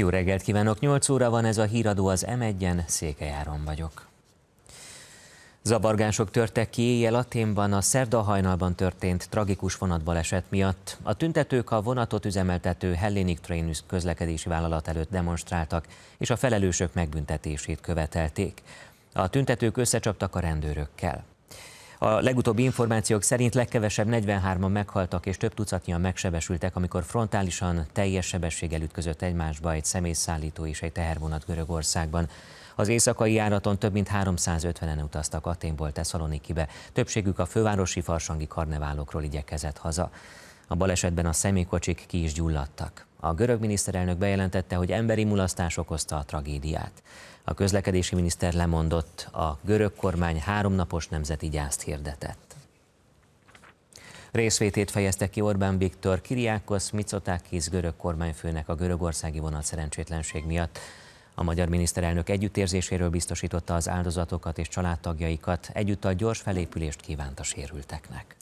Jó reggelt kívánok, 8 óra van ez a híradó az M1-en, Székelyáron vagyok. Zabargások törtek ki éjjel Aténban a szerda hajnalban történt tragikus vonatbaleset miatt. A tüntetők a vonatot üzemeltető Hellenic Train közlekedési vállalat előtt demonstráltak, és a felelősök megbüntetését követelték. A tüntetők összecsaptak a rendőrökkel. A legutóbbi információk szerint legkevesebb 43-an meghaltak és több tucatnyian megsebesültek, amikor frontálisan teljes sebességgel ütközött egymásba egy személyszállító és egy tehervonat Görögországban. Az éjszakai járaton több mint 350-en utaztak Aténból Tesszalonikibe, többségük a fővárosi farsangi karneválokról igyekezett haza. A balesetben a személykocsik ki is gyulladtak. A görög miniszterelnök bejelentette, hogy emberi mulasztás okozta a tragédiát. A közlekedési miniszter lemondott, a görög kormány háromnapos nemzeti gyászt hirdetett. Részvétét fejezte ki Orbán Viktor Kiriákos Mitsotakis görög kormányfőnek a görögországi vonat szerencsétlenség miatt. A magyar miniszterelnök együttérzéséről biztosította az áldozatokat és családtagjaikat, együtt a gyors felépülést kívánt a sérülteknek.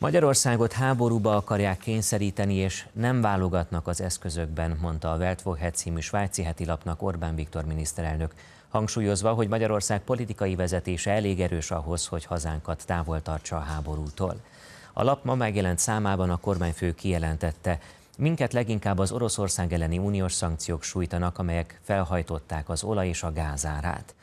Magyarországot háborúba akarják kényszeríteni, és nem válogatnak az eszközökben, mondta a Weltwoche című svájci heti lapnak Orbán Viktor miniszterelnök, hangsúlyozva, hogy Magyarország politikai vezetése elég erős ahhoz, hogy hazánkat távol tartsa a háborútól. A lap ma megjelent számában a kormányfő kijelentette, minket leginkább az Oroszország elleni uniós szankciók sújtanak, amelyek felhajtották az olaj és a gázárát.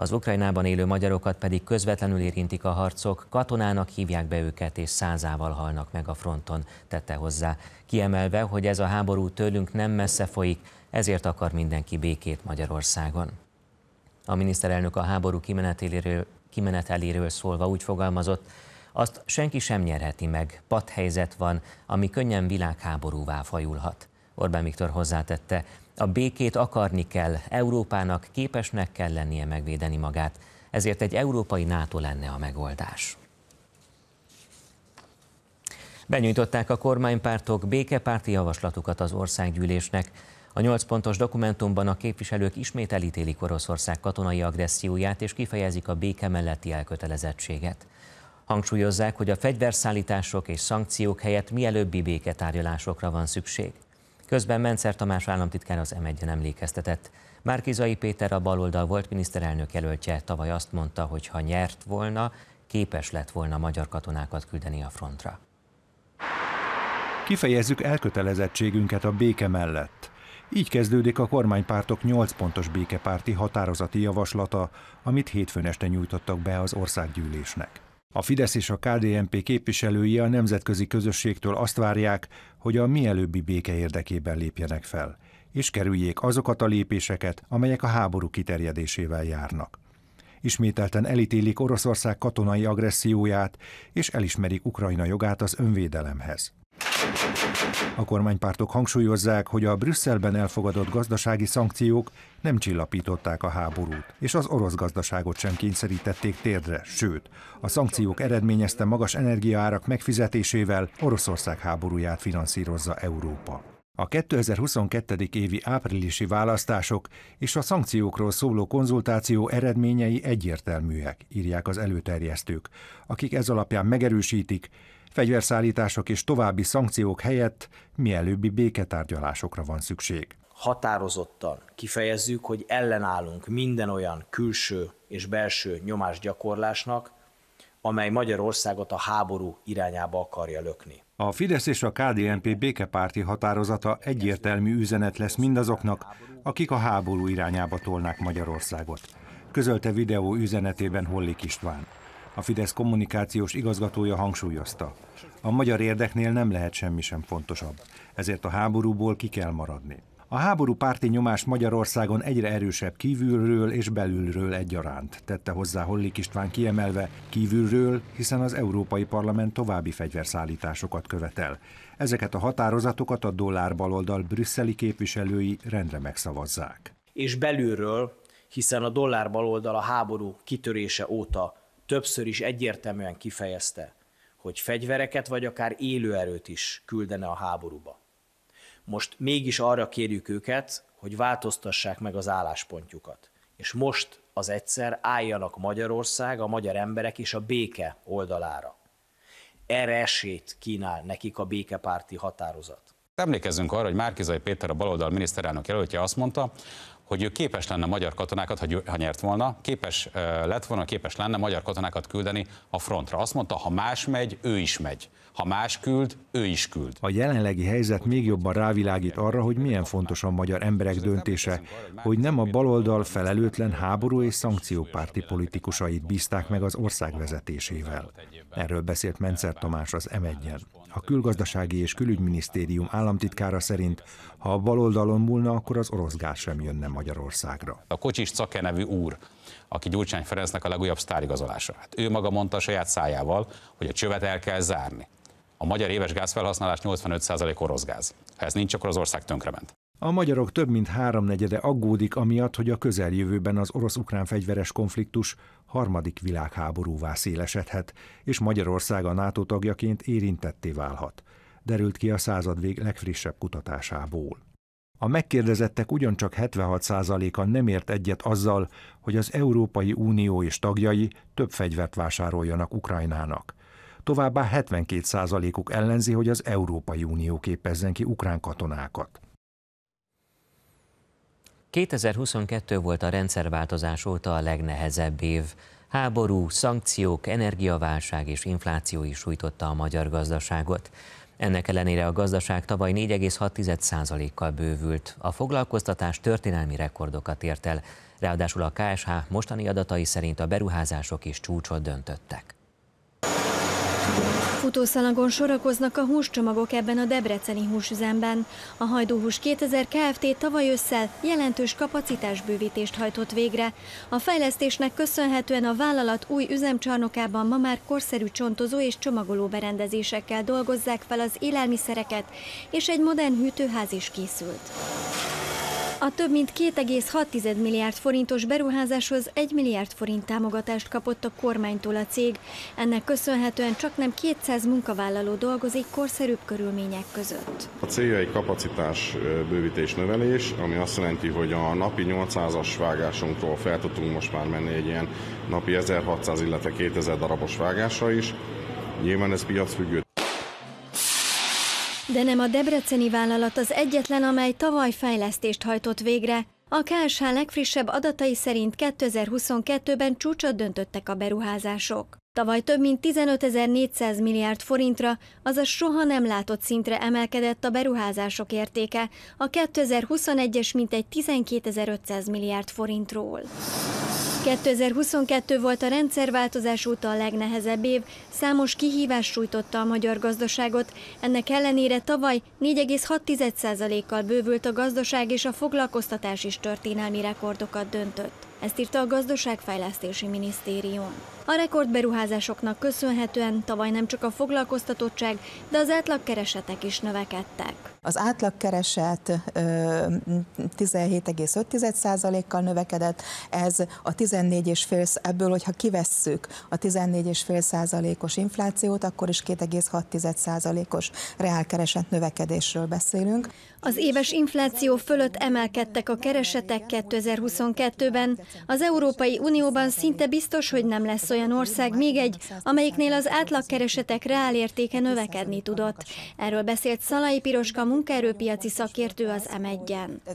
Az Ukrajnában élő magyarokat pedig közvetlenül érintik a harcok, katonának hívják be őket, és százával halnak meg a fronton, tette hozzá. Kiemelve, hogy ez a háború tőlünk nem messze folyik, ezért akar mindenki békét Magyarországon. A miniszterelnök a háború kimeneteléről, kimeneteléről szólva úgy fogalmazott, azt senki sem nyerheti meg, padhelyzet van, ami könnyen világháborúvá fajulhat. Orbán Viktor hozzátette, a békét akarni kell, Európának képesnek kell lennie megvédeni magát, ezért egy európai NATO lenne a megoldás. Benyújtották a kormánypártok békepárti javaslatukat az országgyűlésnek. A nyolc pontos dokumentumban a képviselők ismét elítélik Oroszország katonai agresszióját és kifejezik a béke melletti elkötelezettséget. Hangsúlyozzák, hogy a fegyverszállítások és szankciók helyett mielőbbi béketárgyalásokra van szükség. Közben Mencer Tamás államtitkár az m 1 emlékeztetett. Márkizai Péter a baloldal volt miniszterelnök jelöltje tavaly azt mondta, hogy ha nyert volna, képes lett volna magyar katonákat küldeni a frontra. Kifejezzük elkötelezettségünket a béke mellett. Így kezdődik a kormánypártok 8 pontos békepárti határozati javaslata, amit hétfőn este nyújtottak be az országgyűlésnek. A Fidesz és a KDNP képviselői a nemzetközi közösségtől azt várják, hogy a mielőbbi béke érdekében lépjenek fel, és kerüljék azokat a lépéseket, amelyek a háború kiterjedésével járnak. Ismételten elítélik Oroszország katonai agresszióját, és elismerik Ukrajna jogát az önvédelemhez. A kormánypártok hangsúlyozzák, hogy a Brüsszelben elfogadott gazdasági szankciók nem csillapították a háborút, és az orosz gazdaságot sem kényszerítették térdre, sőt, a szankciók eredményezte magas energiaárak megfizetésével Oroszország háborúját finanszírozza Európa. A 2022. évi áprilisi választások és a szankciókról szóló konzultáció eredményei egyértelműek, írják az előterjesztők, akik ez alapján megerősítik, Fegyverszállítások és további szankciók helyett mielőbbi béketárgyalásokra van szükség. Határozottan kifejezzük, hogy ellenállunk minden olyan külső és belső nyomásgyakorlásnak, amely Magyarországot a háború irányába akarja lökni. A Fidesz és a KDNP békepárti határozata egyértelmű üzenet lesz mindazoknak, akik a háború irányába tolnák Magyarországot. Közölte videó üzenetében Hollik István. A Fidesz kommunikációs igazgatója hangsúlyozta. A magyar érdeknél nem lehet semmi sem fontosabb, ezért a háborúból ki kell maradni. A háború párti nyomás Magyarországon egyre erősebb kívülről és belülről egyaránt, tette hozzá Hollik István kiemelve kívülről, hiszen az Európai Parlament további fegyverszállításokat követel. Ezeket a határozatokat a dollár baloldal brüsszeli képviselői rendre megszavazzák. És belülről, hiszen a dollár baloldal a háború kitörése óta többször is egyértelműen kifejezte, hogy fegyvereket vagy akár élőerőt is küldene a háborúba. Most mégis arra kérjük őket, hogy változtassák meg az álláspontjukat, és most az egyszer álljanak Magyarország, a magyar emberek és a béke oldalára. Erre esélyt kínál nekik a békepárti határozat. Emlékezzünk arra, hogy Márkizai Péter a baloldal miniszterelnök jelöltje azt mondta, hogy ő képes lenne magyar katonákat, ha nyert volna, képes lett volna, képes lenne magyar katonákat küldeni a frontra. Azt mondta, ha más megy, ő is megy. Ha más küld, ő is küld. A jelenlegi helyzet még jobban rávilágít arra, hogy milyen fontos a magyar emberek döntése, hogy nem a baloldal felelőtlen háború és szankciópárti politikusait bízták meg az ország vezetésével. Erről beszélt Mencer Tamás az m 1 a külgazdasági és külügyminisztérium államtitkára szerint, ha a baloldalon múlna, akkor az orosz gáz sem jönne Magyarországra. A kocsis Cake nevű úr, aki Gyurcsány Ferencnek a legújabb sztárigazolása. Hát ő maga mondta a saját szájával, hogy a csövet el kell zárni. A magyar éves gázfelhasználás 85% orosz gáz. Ha ez nincs, akkor az ország tönkrement. A magyarok több mint háromnegyede aggódik amiatt, hogy a közeljövőben az orosz-ukrán fegyveres konfliktus harmadik világháborúvá szélesedhet, és Magyarország a NATO tagjaként érintetté válhat, derült ki a századvég legfrissebb kutatásából. A megkérdezettek ugyancsak 76%-a nem ért egyet azzal, hogy az Európai Unió és tagjai több fegyvert vásároljanak Ukrajnának. Továbbá 72%-uk ellenzi, hogy az Európai Unió képezzen ki ukrán katonákat. 2022 volt a rendszerváltozás óta a legnehezebb év. Háború, szankciók, energiaválság és infláció is sújtotta a magyar gazdaságot. Ennek ellenére a gazdaság tavaly 4,6%-kal bővült. A foglalkoztatás történelmi rekordokat ért el. Ráadásul a KSH mostani adatai szerint a beruházások is csúcsot döntöttek. Futószalagon sorakoznak a húscsomagok ebben a debreceni húsüzemben. A Hajdúhús 2000 Kft. tavaly ősszel jelentős kapacitásbővítést hajtott végre. A fejlesztésnek köszönhetően a vállalat új üzemcsarnokában ma már korszerű csontozó és csomagoló berendezésekkel dolgozzák fel az élelmiszereket, és egy modern hűtőház is készült. A több mint 2,6 milliárd forintos beruházáshoz 1 milliárd forint támogatást kapott a kormánytól a cég. Ennek köszönhetően csak nem 200 munkavállaló dolgozik korszerűbb körülmények között. A célja egy kapacitás bővítés növelés, ami azt jelenti, hogy a napi 800-as vágásunkról fel tudtunk most már menni egy ilyen napi 1600, illetve 2000 darabos vágásra is. Nyilván ez piacfüggő. De nem a debreceni vállalat az egyetlen, amely tavaly fejlesztést hajtott végre. A KSH legfrissebb adatai szerint 2022-ben csúcsot döntöttek a beruházások. Tavaly több mint 15.400 milliárd forintra, azaz soha nem látott szintre emelkedett a beruházások értéke, a 2021-es mintegy 12.500 milliárd forintról. 2022 volt a rendszerváltozás óta a legnehezebb év, számos kihívás sújtotta a magyar gazdaságot, ennek ellenére tavaly 4,6%-kal bővült a gazdaság és a foglalkoztatás is történelmi rekordokat döntött. Ezt írta a Gazdaságfejlesztési Minisztérium. A rekordberuházásoknak köszönhetően tavaly nem csak a foglalkoztatottság, de az átlagkeresetek is növekedtek. Az átlagkereset 17,5%-kal növekedett, ez a 14 fél, ebből, hogyha kivesszük a 14,5%-os inflációt, akkor is 2,6%-os reálkereset növekedésről beszélünk. Az éves infláció fölött emelkedtek a keresetek 2022-ben. Az Európai Unióban szinte biztos, hogy nem lesz olyan olyan ország még egy, amelyiknél az átlagkeresetek reálértéke növekedni tudott. Erről beszélt Szalai Piroska munkaerőpiaci szakértő az m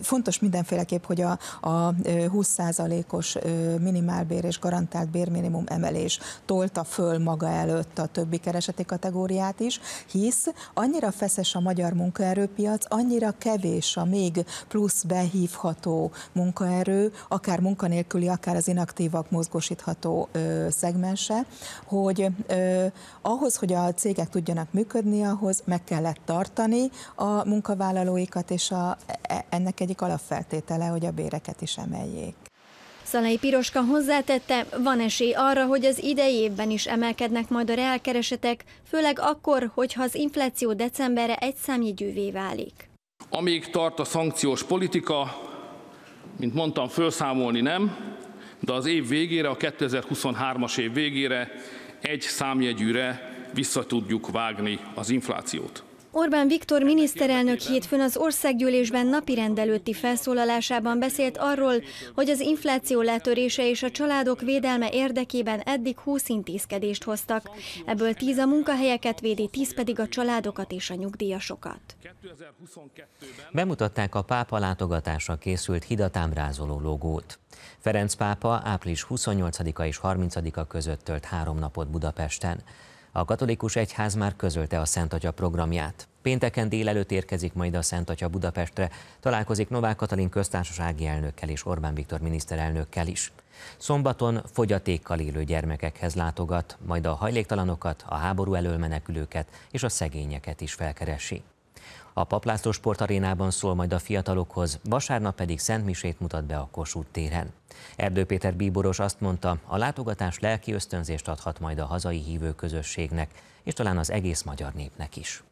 Fontos mindenféleképp, hogy a, a 20%-os minimálbér és garantált bérminimum emelés tolta föl maga előtt a többi kereseti kategóriát is, hisz annyira feszes a magyar munkaerőpiac, annyira kevés a még plusz behívható munkaerő, akár munkanélküli, akár az inaktívak mozgósítható ö, szegmense, hogy ö, ahhoz, hogy a cégek tudjanak működni, ahhoz meg kellett tartani a munkavállalóikat, és a, e, ennek egyik alapfeltétele, hogy a béreket is emeljék. Szalai Piroska hozzátette, van esély arra, hogy az idei évben is emelkednek majd a reálkeresetek, főleg akkor, hogyha az infláció decemberre egy számjegyűvé válik. Amíg tart a szankciós politika, mint mondtam, felszámolni nem, de az év végére, a 2023-as év végére egy számjegyűre vissza tudjuk vágni az inflációt. Orbán Viktor miniszterelnök hétfőn az országgyűlésben napi rendelőtti felszólalásában beszélt arról, hogy az infláció letörése és a családok védelme érdekében eddig 20 intézkedést hoztak. Ebből 10 a munkahelyeket védi, 10 pedig a családokat és a nyugdíjasokat. Bemutatták a pápa látogatásra készült hidatámrázoló logót. Ferenc pápa április 28-a és 30-a között tölt három napot Budapesten. A katolikus egyház már közölte a Szent Atya programját. Pénteken délelőtt érkezik majd a Szent Atya Budapestre, találkozik Novák Katalin köztársasági elnökkel és Orbán Viktor miniszterelnökkel is. Szombaton fogyatékkal élő gyermekekhez látogat, majd a hajléktalanokat, a háború elől menekülőket és a szegényeket is felkeresi. A Paplászló sportarénában szól majd a fiatalokhoz, vasárnap pedig Szent Misét mutat be a Kossuth téren. Erdő Péter bíboros azt mondta, a látogatás lelki ösztönzést adhat majd a hazai hívő közösségnek, és talán az egész magyar népnek is.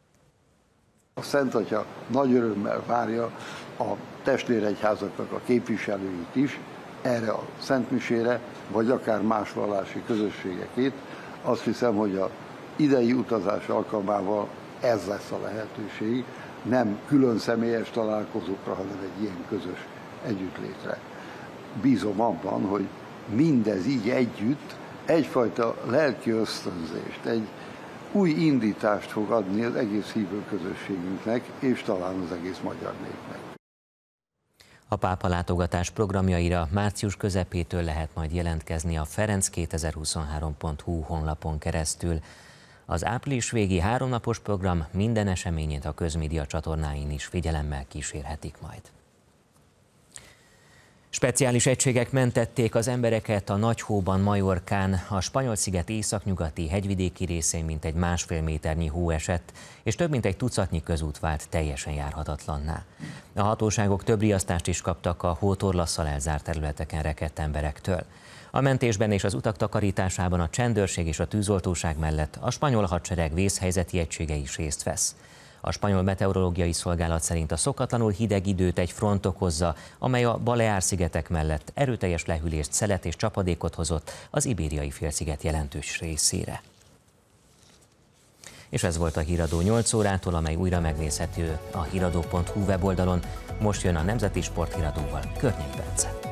A Szent Atya nagy örömmel várja a testvéregyházaknak a képviselőit is erre a szentmisére, vagy akár más vallási közösségekét. Azt hiszem, hogy a idei utazás alkalmával ez lesz a lehetőség, nem külön személyes találkozókra, hanem egy ilyen közös együttlétre bízom abban, hogy mindez így együtt egyfajta lelki ösztönzést, egy új indítást fog adni az egész hívő közösségünknek, és talán az egész magyar népnek. A pápa látogatás programjaira március közepétől lehet majd jelentkezni a ferenc2023.hu honlapon keresztül. Az április végi háromnapos program minden eseményét a közmédia csatornáin is figyelemmel kísérhetik majd. Speciális egységek mentették az embereket a nagyhóban Majorkán. A spanyol sziget északnyugati hegyvidéki részén mintegy másfél méternyi hó esett, és több mint egy tucatnyi közút vált teljesen járhatatlanná. A hatóságok több riasztást is kaptak a hótorlasszal elzárt területeken rekedt emberektől. A mentésben és az utak takarításában a csendőrség és a tűzoltóság mellett a spanyol hadsereg vészhelyzeti egysége is részt vesz. A spanyol meteorológiai szolgálat szerint a szokatlanul hideg időt egy front okozza, amely a Baleár-szigetek mellett erőteljes lehűlést, szelet és csapadékot hozott az ibériai félsziget jelentős részére. És ez volt a Híradó 8 órától, amely újra megnézhető a híradó.hu weboldalon. Most jön a Nemzeti Híradóval, környékbencet.